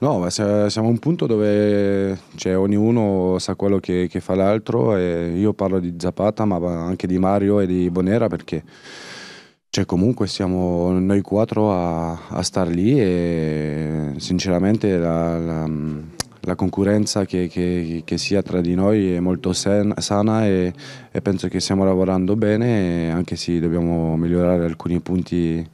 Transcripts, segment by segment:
No, ma siamo a un punto dove cioè, ognuno sa quello che, che fa l'altro e io parlo di Zapata ma anche di Mario e di Bonera perché cioè, comunque siamo noi quattro a, a star lì e sinceramente la, la, la concorrenza che, che, che, sia tra di noi è molto sen, sana e, e penso che stiamo lavorando bene anche se dobbiamo migliorare alcuni punti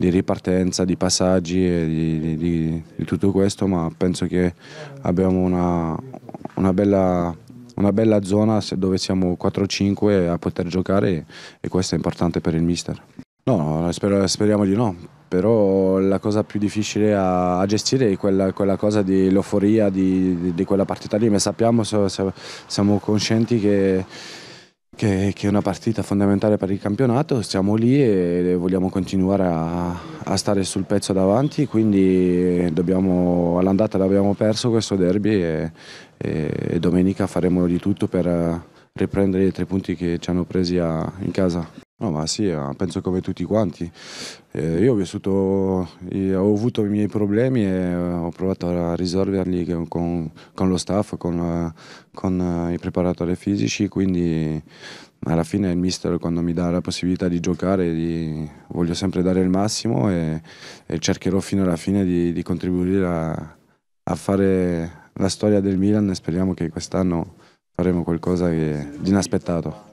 di ripartenza, di passaggi e di, di, di, di tutto questo, ma penso che abbiamo una, una, bella, una bella, zona dove siamo 4-5 a poter giocare e questo è importante per il mister. No, spero, speriamo di no, però la cosa più difficile a, a gestire è quella, quella cosa dell'euforia di, quella partita lì, ma sappiamo, siamo conscienti che che, che, è una partita fondamentale per il campionato, siamo lì e vogliamo continuare a, a stare sul pezzo davanti, quindi dobbiamo, all'andata l'abbiamo perso questo derby e, e, e domenica faremo di tutto per riprendere i tre punti che ci hanno presi a, in casa. No, ma sì, eh, penso come tutti quanti. Eh, io ho vissuto, io eh, ho avuto i miei problemi e eh, ho provato a risolverli con, con lo staff, con, con, i preparatori fisici, quindi alla fine il mister quando mi dà la possibilità di giocare di, voglio sempre dare il massimo e, e cercherò fino alla fine di, di contribuire a, a fare la storia del Milan e speriamo che quest'anno faremo qualcosa di inaspettato.